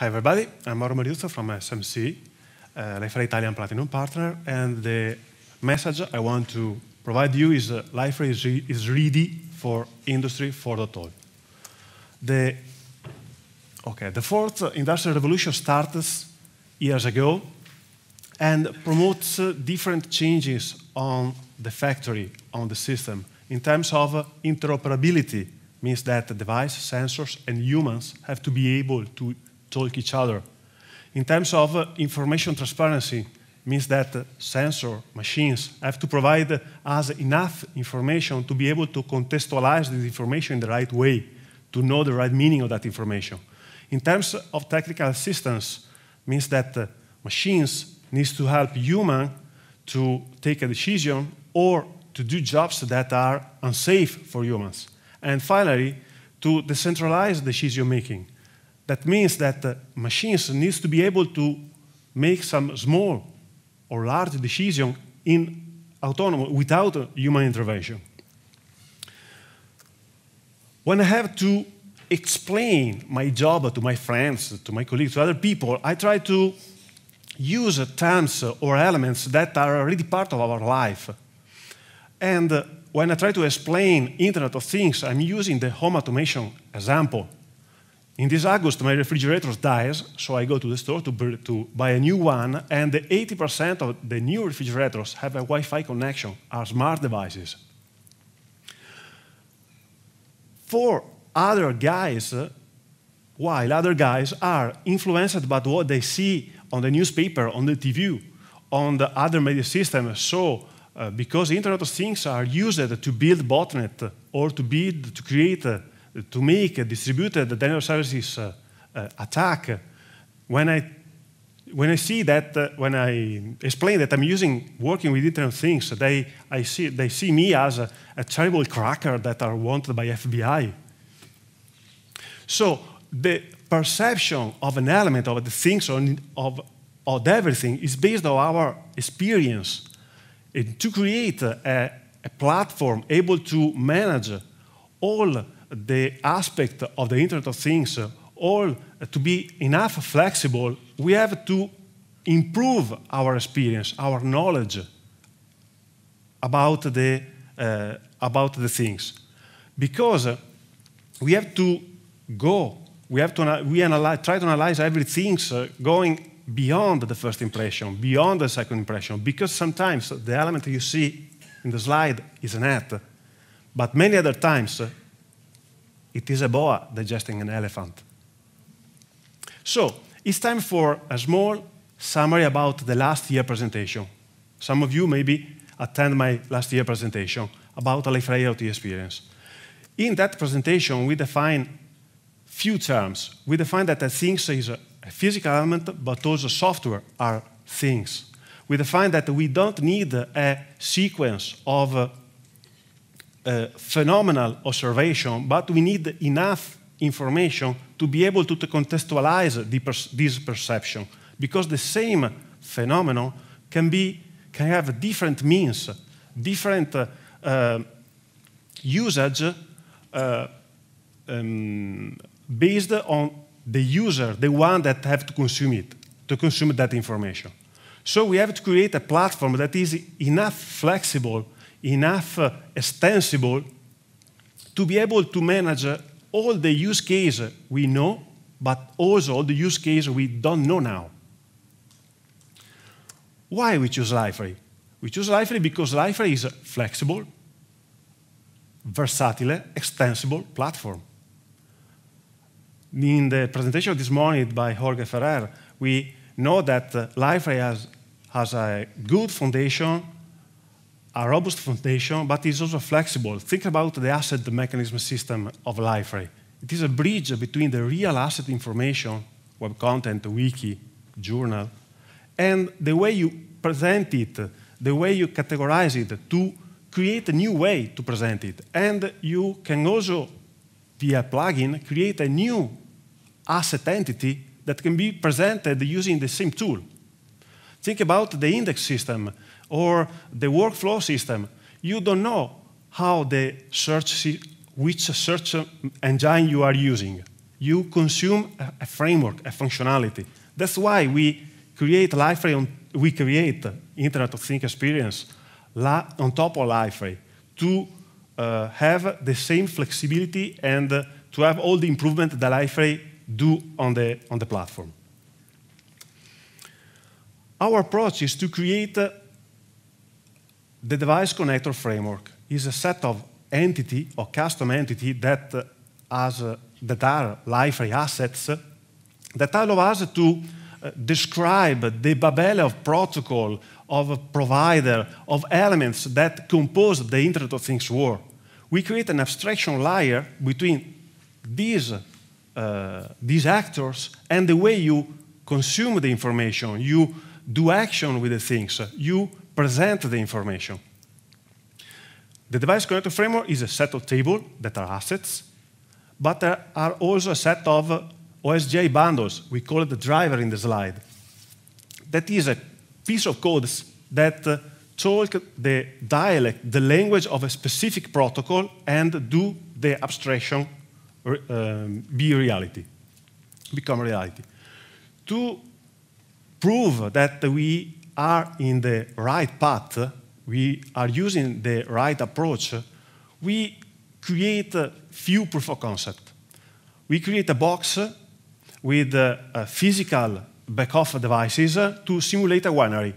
Hi, everybody. I'm Mauro Mariuzzo from SMC, uh, Lifera Italian Platinum Partner, and the message I want to provide you is uh, is, re is ready for Industry 4.0. The, okay, the fourth industrial revolution started years ago and promotes uh, different changes on the factory, on the system, in terms of uh, interoperability means that the device, sensors, and humans have to be able to talk each other. In terms of uh, information transparency, means that uh, sensor machines have to provide us enough information to be able to contextualize this information in the right way, to know the right meaning of that information. In terms of technical assistance, means that uh, machines needs to help human to take a decision or to do jobs that are unsafe for humans. And finally, to decentralize decision making that means that machines needs to be able to make some small or large decision in autonomous without human intervention. When I have to explain my job to my friends, to my colleagues, to other people, I try to use terms or elements that are already part of our life. And uh, when I try to explain Internet of Things, I'm using the home automation example. In this August, my refrigerator dies, so I go to the store to, to buy a new one, and 80% of the new refrigerators have a Wi Fi connection, are smart devices. Four other guys, uh, while other guys are influenced by what they see on the newspaper, on the TV, on the other media systems, so uh, because Internet of Things are used to build botnet uh, or to build to create uh, to make a distributed denial of services attack, when I when I see that, uh, when I explain that I'm using working with Internet of Things, they, I see, they see me as a, a, terrible cracker that are wanted by FBI. So the perception of an element of the things on, of, of everything is based on our experience. And to create a, a platform able to manage all the aspect of the Internet of Things uh, all to be enough flexible, we have to improve our experience, our knowledge about the, uh, about the things. Because uh, we have to go, we have to we analyze, try to analyze everything uh, going beyond the first impression, beyond the second impression, because sometimes the element you see in the slide is an ad, but many other times it is a boa digesting an elephant. So, it's time for a small summary about the last year presentation. Some of you maybe attend my last year presentation about life IoT experience. In that presentation, we define few terms. We define that a thing is a physical element, but also software are things. We define that we don't need a sequence of phenomenal observation, but we need enough information to be able to contextualize this perception, because the same phenomenon can, be, can have different means, different uh, uh, usage uh, um, based on the user, the one that have to consume it, to consume that information. So we have to create a platform that is enough flexible enough uh, extensible to be able to manage uh, all the use cases we know, but also all the use case we don't know now. Why we choose Liferay? We choose Liferay because Liferay is a flexible, versatile, extensible platform. In the presentation this morning by Jorge Ferrer, we know that uh, Liferay has, has a good foundation a robust foundation, but it's also flexible. Think about the asset mechanism system of Liferay. It is a bridge between the real asset information, web content, wiki, journal, and the way you present it, the way you categorize it to create a new way to present it. And you can also, via plugin, create a new asset entity that can be presented using the same tool. Think about the index system or the workflow system, you don't know how the search, which search engine you are using. You consume a framework, a functionality. That's why we create Liferay we create Internet of Things experience on top of Liferay to uh, have the same flexibility and uh, to have all the improvement that Liferay do on the, on the platform. Our approach is to create uh, the device connector framework is a set of entity or custom entity that uh, has, uh, that are library assets uh, that allow us to uh, describe the babel of protocol, of a provider, of elements that compose the Internet of Things world. We create an abstraction layer between these, uh, these actors and the way you consume the information, you do action with the things, you present the information. The device connector framework is a set of tables that are assets, but there are also a set of OSJ bundles, we call it the driver in the slide. That is a piece of code that uh, talk the dialect, the language of a specific protocol and do the abstraction um, be reality, become reality. To prove that we are in the right path, we are using the right approach, we create a few proof of concept. We create a box with a physical back-off devices to simulate a winery.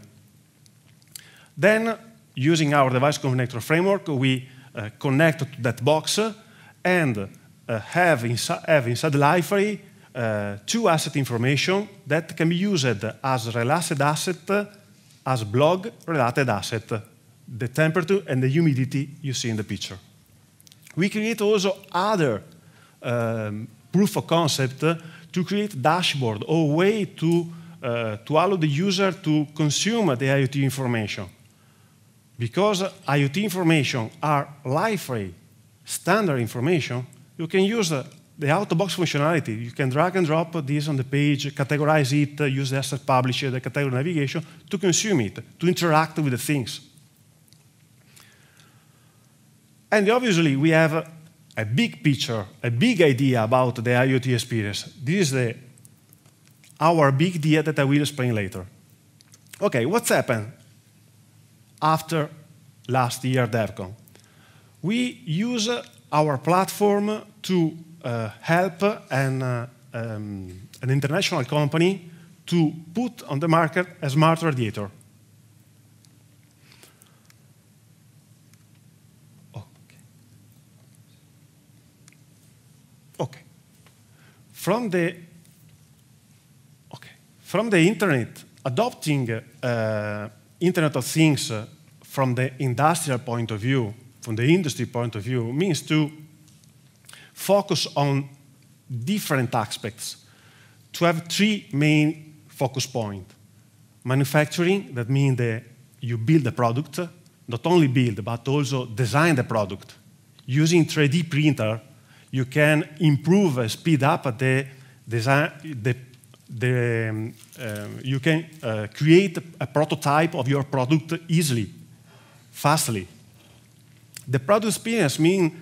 Then, using our device connector framework, we uh, connect to that box and uh, have, have, inside the library uh, two asset information that can be used as real asset as blog-related asset, the temperature and the humidity you see in the picture. We create also other um, proof of concept to create dashboard or way to, uh, to allow the user to consume the IoT information. Because IoT information are life standard information, you can use uh, the out-of-box functionality. You can drag and drop this on the page, categorize it, uh, use the asset publisher, the category navigation to consume it, to interact with the things. And obviously, we have a big picture, a big idea about the IoT experience. This is the, our big idea that I will explain later. Okay, what's happened after last year DevCon? We use our platform to uh, help an, uh, um, an international company to put on the market a smart radiator. Okay. From the okay, from the internet, adopting uh, Internet of Things from the industrial point of view, from the industry point of view, means to focus on different aspects to have three main focus points. Manufacturing, that means that you build the product, not only build, but also design the product. Using 3D printer, you can improve and speed up the design, the, the, um, uh, you can uh, create a prototype of your product easily, fastly. The product experience means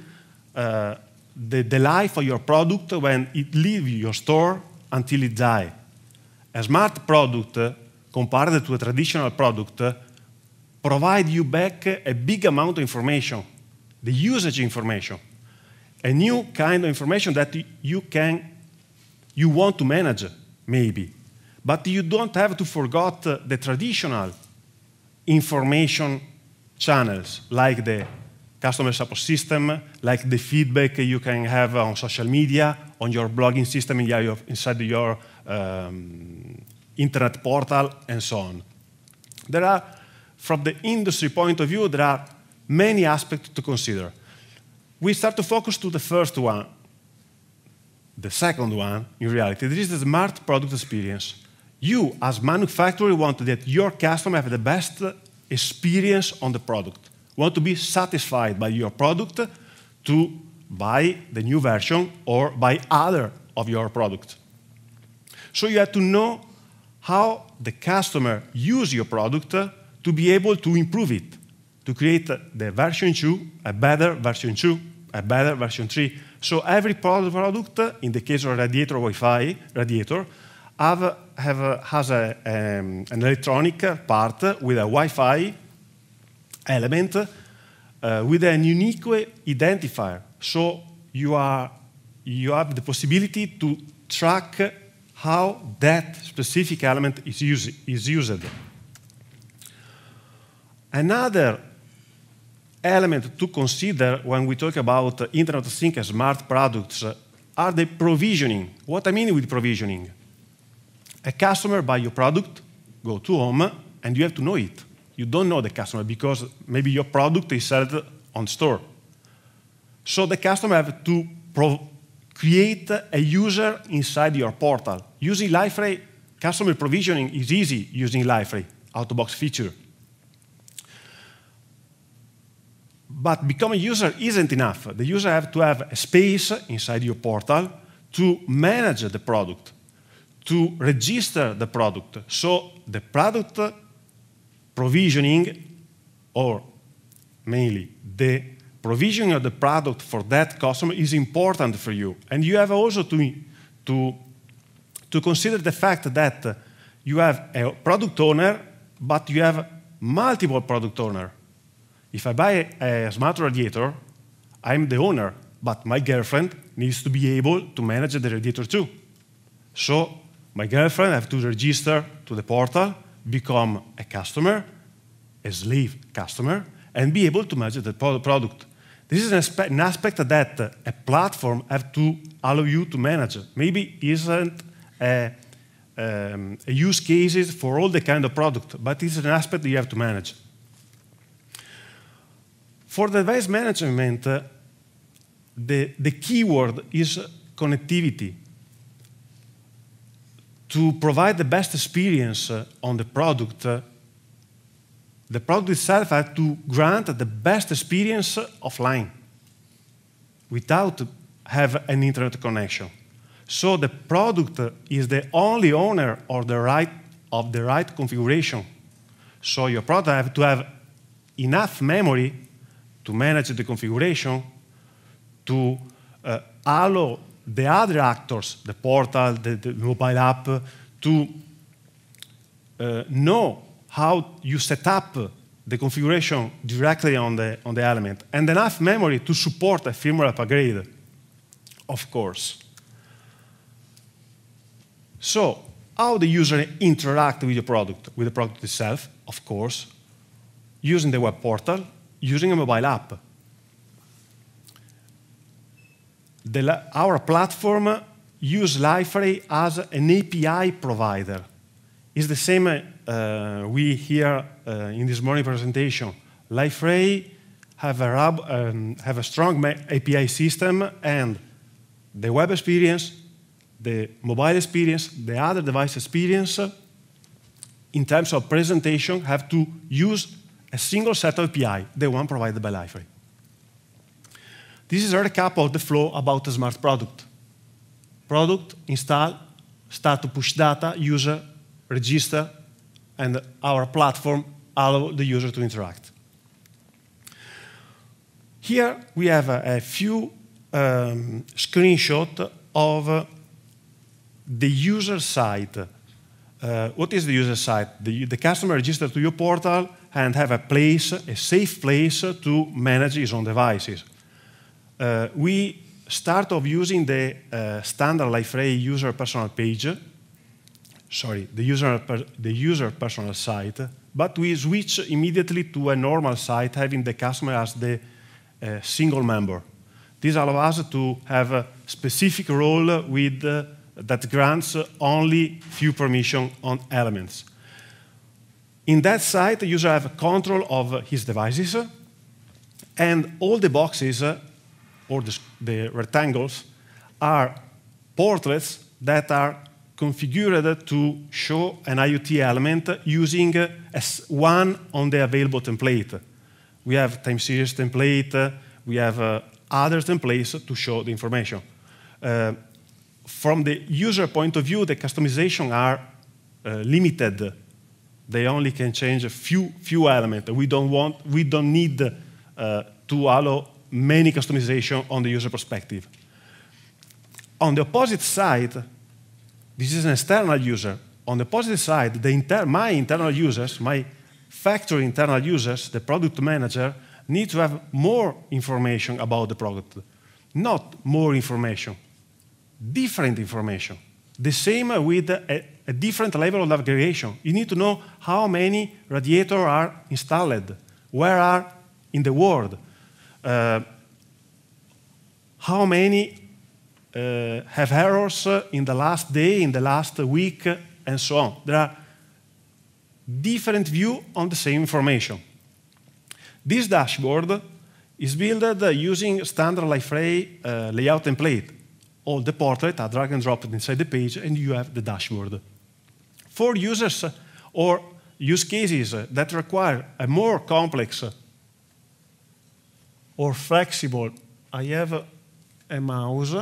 uh, the, the life of your product when it leaves your store until it dies. A smart product, compared to a traditional product, provides you back a big amount of information, the usage information, a new kind of information that you can, you want to manage, maybe. But you don't have to forget the traditional information channels, like the customer support system, like the feedback you can have on social media, on your blogging system inside your um, internet portal, and so on. There are, from the industry point of view, there are many aspects to consider. We start to focus to the first one. The second one, in reality, this is the smart product experience. You, as manufacturer, want that your customer have the best experience on the product want to be satisfied by your product to buy the new version or buy other of your product. So you have to know how the customer use your product to be able to improve it, to create the version 2, a better version 2, a better version 3. So every product, in the case of radiator Wi-Fi, radiator, have, have, has a, um, an electronic part with a Wi-Fi element uh, with an unique identifier. So you, are, you have the possibility to track how that specific element is, use, is used. Another element to consider when we talk about Internet of Things smart products uh, are the provisioning. What I mean with provisioning? A customer buy your product, go to home, and you have to know it you don't know the customer because maybe your product is sold on store. So the customer have to create a user inside your portal. Using Liferay, customer provisioning is easy using Liferay, out-of-box feature. But becoming a user isn't enough. The user have to have a space inside your portal to manage the product, to register the product. So the product provisioning, or mainly the provisioning of the product for that customer is important for you. And you have also to, to, to consider the fact that you have a product owner, but you have multiple product owner. If I buy a, a smart radiator, I'm the owner, but my girlfriend needs to be able to manage the radiator too. So my girlfriend have to register to the portal, become a customer, a slave customer, and be able to measure the product. This is an aspect, that a platform have to allow you to manage. Maybe isn't a, um, a use cases for all the kind of product, but it's an aspect that you have to manage. For the device management, uh, the, the keyword is connectivity to provide the best experience uh, on the product, uh, the product itself has to grant the best experience offline without have an internet connection. So the product is the only owner or the right of the right configuration. So your product has to have enough memory to manage the configuration, to uh, allow the other actors, the portal, the, the mobile app, to uh, know how you set up the configuration directly on the, on the element, and enough memory to support a firmware upgrade, of course. So, how the user interact with the product, with the product itself, of course, using the web portal, using a mobile app. the, our platform use Liferay as an API provider. It's the same uh, we hear uh, in this morning presentation. Liferay have a, rub, um, have a strong API system and the web experience, the mobile experience, the other device experience, in terms of presentation, have to use a single set of API, the one provided by Liferay. This is a recap of the flow about a smart product. Product, install, start to push data, user, register, and our platform allow the user to interact. Here we have a, a few um, screenshots of uh, the user site. Uh, what is the user site? The, the customer registers to your portal and have a place, a safe place to manage his own devices. Uh, we start off using the uh, standard Liferay user personal page, sorry, the user, the user personal site, but we switch immediately to a normal site having the customer as the uh, single member. This allows us to have a specific role with, uh, that grants only few permission on elements. In that site, the user have control of his devices, and all the boxes uh, or the, the rectangles are portlets that are configured to show an IoT element using uh, S1 on the available template. We have time series template, we have uh, other templates to show the information. Uh, from the user point of view, the customization are uh, limited. They only can change a few, few elements. We don't, want, we don't need uh, to allow many customization on the user perspective. On the opposite side, this is an external user. On the positive side, the inter my internal users, my factory internal users, the product manager, need to have more information about the product. Not more information, different information. The same with a, a different level of aggregation. You need to know how many radiators are installed, where are in the world, uh, how many uh, have errors in the last day, in the last week, and so on. There are different view on the same information. This dashboard is built using standard Liferay uh, layout template. All the portraits are drag and dropped inside the page, and you have the dashboard. For users or use cases that require a more complex or flexible. I have a mouse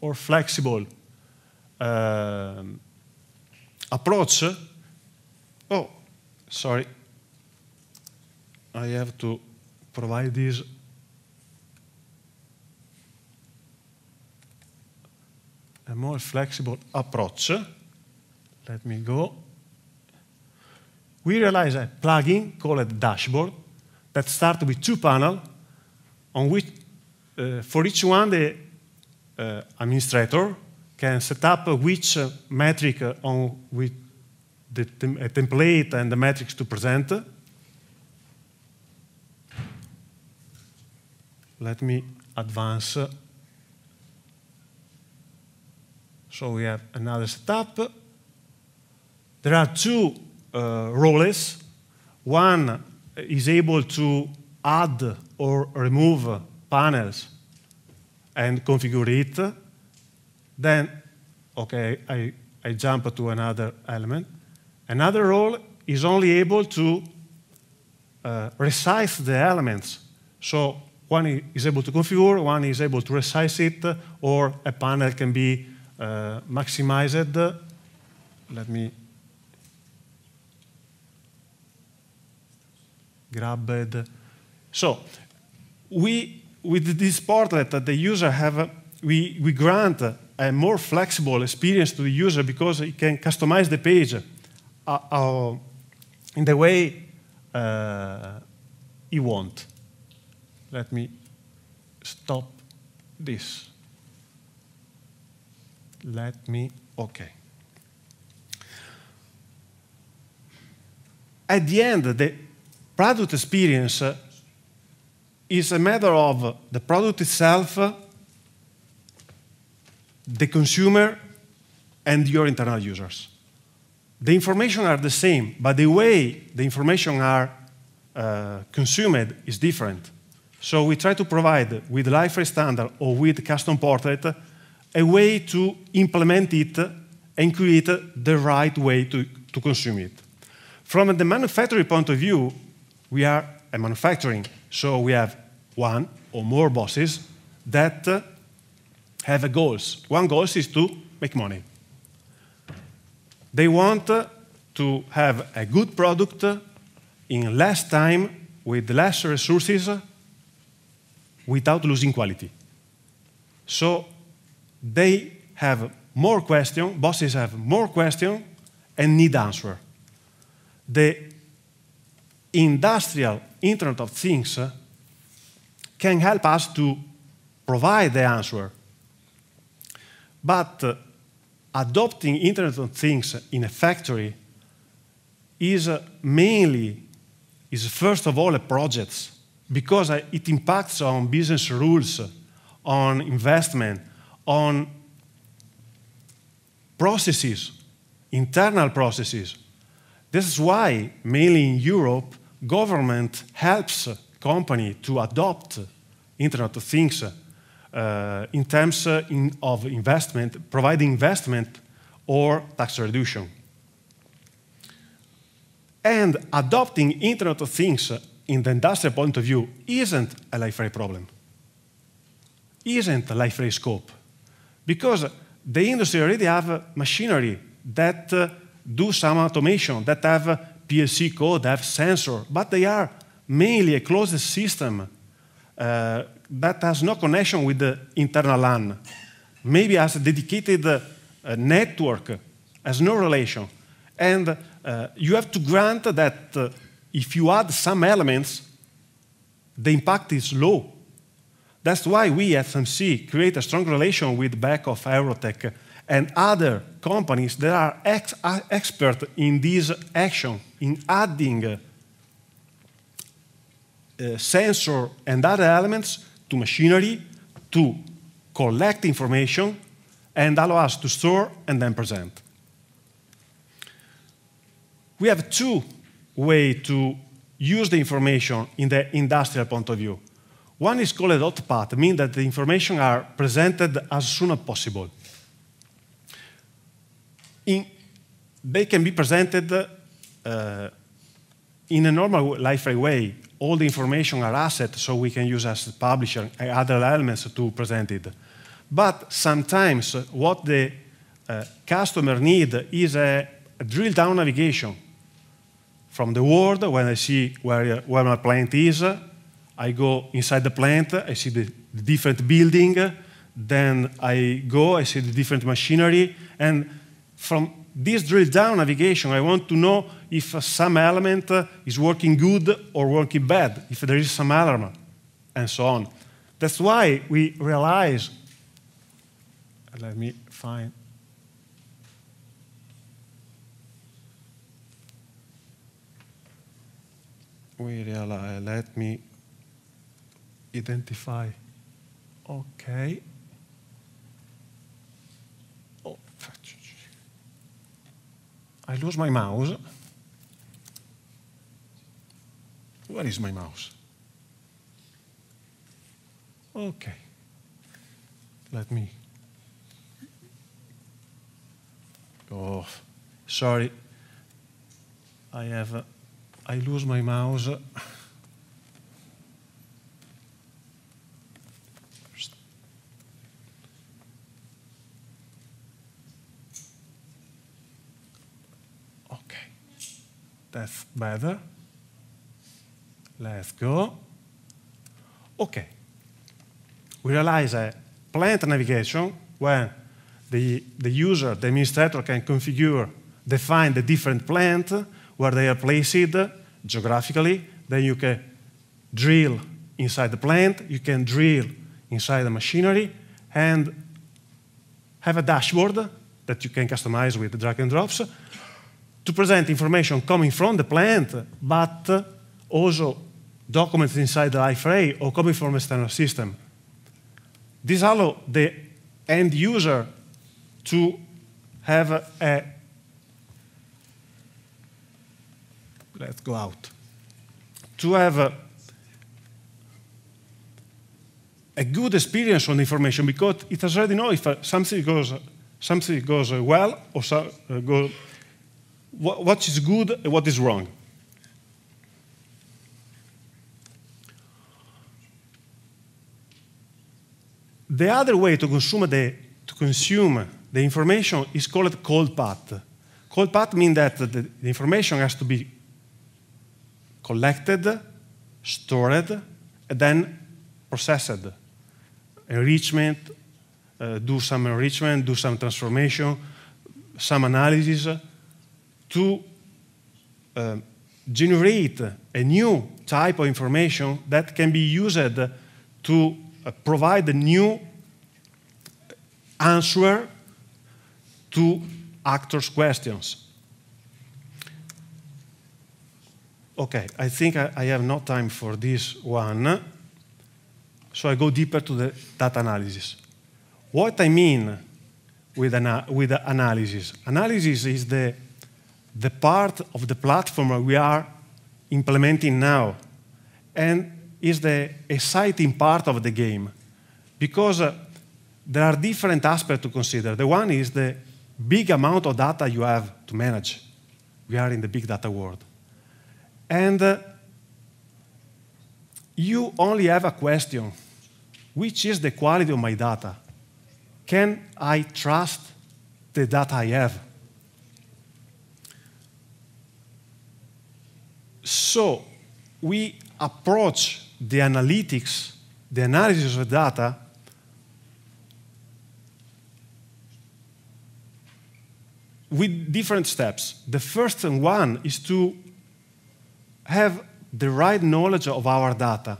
or flexible uh, approach. Oh, sorry. I have to provide this a more flexible approach. Let me go. We realize a plugin called dashboard that start with two panels on which uh, for each one the uh, administrator can set up which uh, metric uh, on with the tem template and the metrics to present. Let me advance. So we have another setup. There are two uh, roles, one is able to add or remove panels and configure it, then, okay, I, I jump to another element. Another role is only able to uh, resize the elements. So one is able to configure, one is able to resize it, or a panel can be uh, maximized. Let me grabbed. So we, with this portlet that the user have, we, we grant a more flexible experience to the user because he can customize the page uh, uh, in the way uh, he want. Let me stop this. Let me, okay. At the end, the product experience is a matter of the product itself, the consumer, and your internal users. The information are the same, but the way the information are uh, consumed is different. So we try to provide with Liferay standard or with custom portrait a way to implement it and create the right way to, to consume it. From the manufacturing point of view, we are a manufacturing, so we have one or more bosses that uh, have a goals. One goal is to make money. They want uh, to have a good product uh, in less time with less resources uh, without losing quality. So they have more questions, bosses have more questions and need answer. The industrial Internet of Things uh, can help us to provide the answer. But uh, adopting Internet of Things in a factory is uh, mainly, is first of all a project because it impacts on business rules, on investment, on processes, internal processes. This is why, mainly in Europe, government helps company to adopt Internet of Things uh, in terms uh, in, of investment, providing investment or tax reduction. And adopting Internet of Things uh, in the industrial point of view isn't a life-free problem, isn't a life-free scope, because the industry already have machinery that uh, do some automation, that have uh, PSC code have sensor, but they are mainly a closed system uh, that has no connection with the internal LAN. Maybe has a dedicated uh, network, has no relation. And uh, you have to grant that uh, if you add some elements, the impact is low. That's why we at SMC create a strong relation with back of Aerotech and other companies that are ex uh, expert in this action, in adding uh, uh, sensor and other elements to machinery to collect information and allow us to store and then present. We have two ways to use the information in the industrial point of view. One is called hot path, meaning that the information are presented as soon as possible in, they can be presented uh, in a normal Liferay way. All the information are assets, so we can use as publisher and uh, other elements to present it. But sometimes uh, what the uh, customer need is a, a drill down navigation from the world when I see where, where my plant is. I go inside the plant, I see the different building, then I go, I see the different machinery, and from this drill down navigation, I want to know if some element is working good or working bad, if there is some alarm, and so on. That's why we realize, let me find, we realize, let me identify, okay. I lose my mouse. Where is my mouse? Okay. Let me Oh, Sorry. I have, I lose my mouse. That's better. Let's go. Okay. We realize that plant navigation, when the, the user, the administrator can configure, define the different plant, where they are placed geographically, then you can drill inside the plant, you can drill inside the machinery, and have a dashboard that you can customize with drag and drops to present information coming from the plant, but also documents inside the ray or coming from external system. This allows the end user to have a let's go out to have a, a good experience on information because it already knows if something goes something goes well or so, uh, go, what is good and what is wrong. The other way to consume the, to consume the information is called cold path. Cold path means that the, the information has to be collected, stored, and then processed. Enrichment, uh, do some enrichment, do some transformation, some analysis to uh, generate a new type of information that can be used to uh, provide a new answer to actors' questions. Okay, I think I, I have no time for this one, so I go deeper to the data analysis. What I mean with, ana with analysis? Analysis is the the part of the platform we are implementing now and is the exciting part of the game because uh, there are different aspects to consider. The one is the big amount of data you have to manage. We are in the big data world. And uh, you only have a question, which is the quality of my data? Can I trust the data I have? So we approach the analytics, the analysis of the data, with different steps. The first one is to have the right knowledge of our data.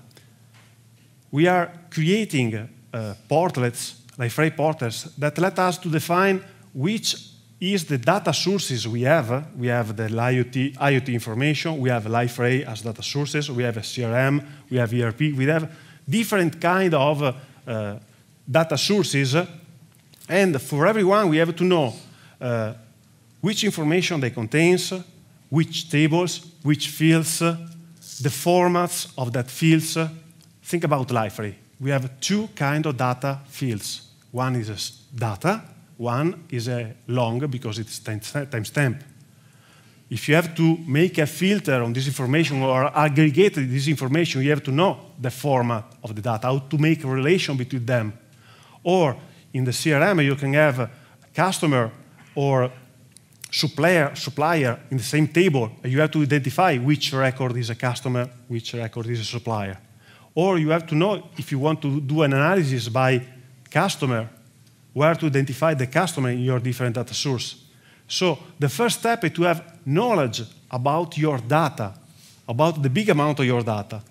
We are creating uh, portlets, like free portals, that let us to define which is the data sources we have. We have the IoT, IoT information, we have LifeRay as data sources, we have a CRM, we have ERP, we have different kind of uh, data sources. And for everyone, we have to know uh, which information they contains, which tables, which fields, the formats of that fields. Think about LifeRay. We have two kind of data fields. One is data, one is a long because it's timestamp. If you have to make a filter on this information or aggregate this information, you have to know the format of the data, how to make a relation between them. Or in the CRM, you can have customer or supplier, supplier in the same table. You have to identify which record is a customer, which record is a supplier. Or you have to know if you want to do an analysis by customer where to identify the customer in your different data source. So the first step is to have knowledge about your data, about the big amount of your data.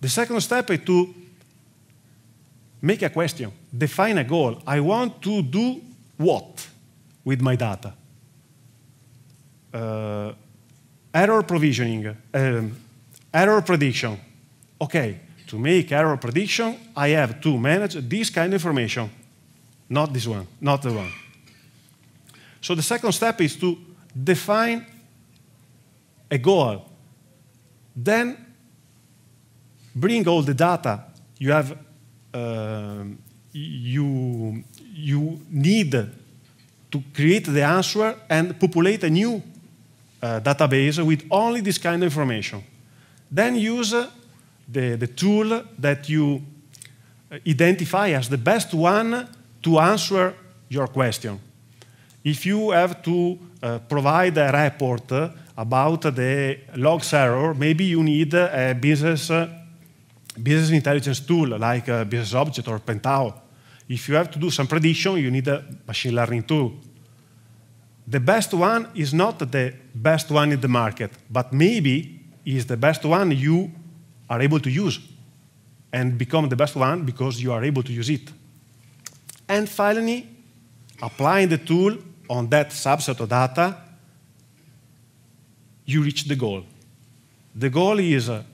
The second step is to make a question, define a goal. I want to do what with my data? Uh, error provisioning, um, error prediction. Okay, to make error prediction, I have to manage this kind of information. Not this one, not the one. So the second step is to define a goal. Then bring all the data you have, uh, you, you need to create the answer and populate a new uh, database with only this kind of information. Then use uh, the, the tool that you uh, identify as the best one to answer your question. If you have to uh, provide a report uh, about the logs error, maybe you need a business, uh, business intelligence tool like Business Object or Pentaho. If you have to do some prediction, you need a machine learning tool. The best one is not the best one in the market, but maybe is the best one you are able to use and become the best one because you are able to use it. And finally, applying the tool on that subset of data, you reach the goal. The goal is a,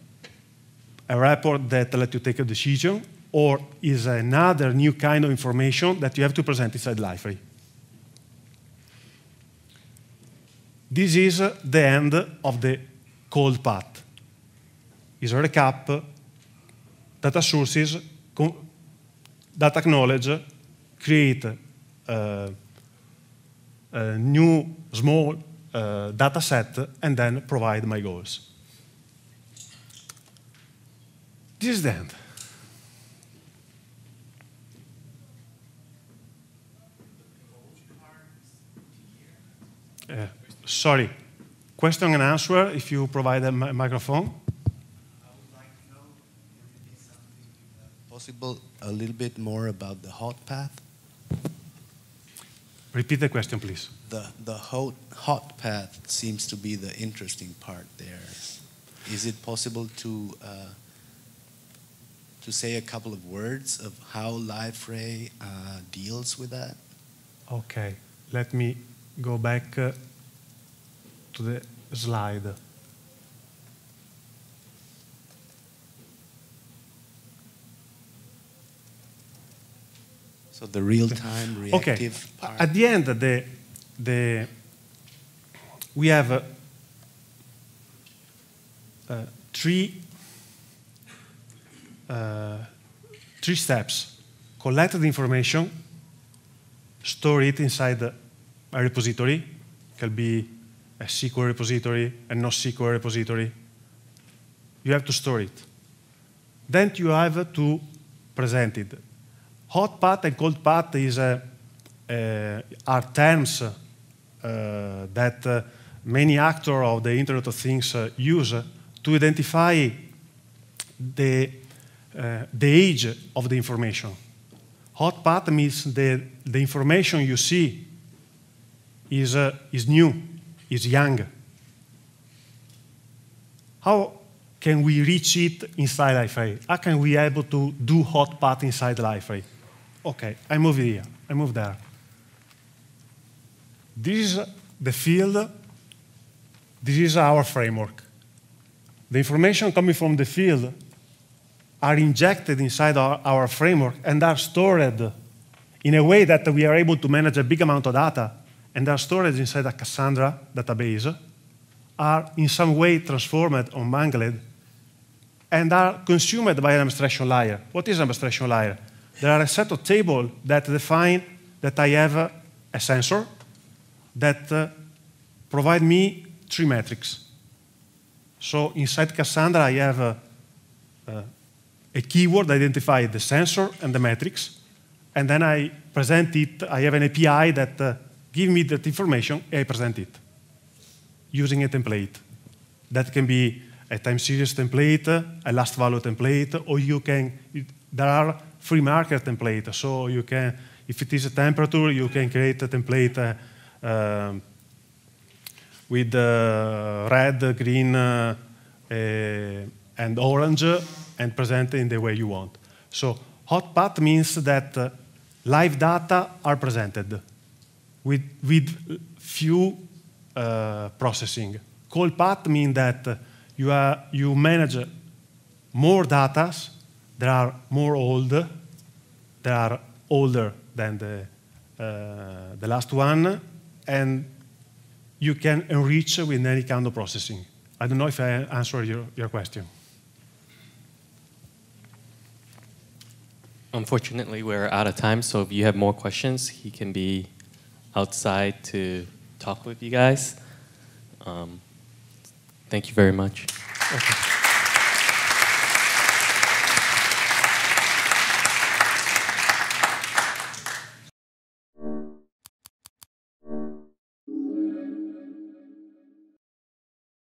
a report that lets you take a decision or is another new kind of information that you have to present inside Liferay. This is the end of the cold path. Is a recap, data sources, data knowledge, create a, a new small uh, data set and then provide my goals. This is the end. Uh, sorry, question and answer if you provide a mi microphone. Uh, possible a little bit more about the hot path? Repeat the question, please. The, the hot, hot path seems to be the interesting part there. Is it possible to, uh, to say a couple of words of how LiveRay uh, deals with that? Okay, let me go back uh, to the slide. So the real-time reactive okay. Part. At the end, the, the, we have uh, three, uh, three steps. Collect the information, store it inside a repository. can be a SQL repository, a NoSQL repository. You have to store it. Then you have to present it hot pot and cold pot is, uh, uh, are terms uh, that uh, many actors of the Internet of Things uh, use to identify the, uh, the age of the information. Hot pot means the, the information you see is, is new, is young. How can we reach it inside Liferay? How can we able to do hot pot inside Liferay? Okay, I move here, I move there. This is the field, this is our framework. The information coming from the field are injected inside our, our framework and are stored in a way that we are able to manage a big amount of data and are stored inside a Cassandra database, are in some way transformed or mangled, and are consumed by an abstraction layer. What is an abstraction layer? There are a set of tables that define that I have a sensor that uh, provide me three metrics. So inside Cassandra, I have a, a, that identifies the sensor and the metrics, and then I present it. I have an API that gives uh, give me that information, I present it using a template. That can be a time series template, a last value template, or you can, there are free marker template. So you can, if it is a temperature, you can create a template uh, with uh, red, green, uh, uh, and orange and present it in the way you want. So hot path means that live data are presented with, with few uh, processing. Cold path means that you, are, you manage more data there are more old, there are older than the, uh, the last one, and you can enrich with any kind of processing. I don't know if I answered your, your question. Unfortunately, we're out of time, so if you have more questions, he can be outside to talk with you guys. Um, thank you very much. Okay.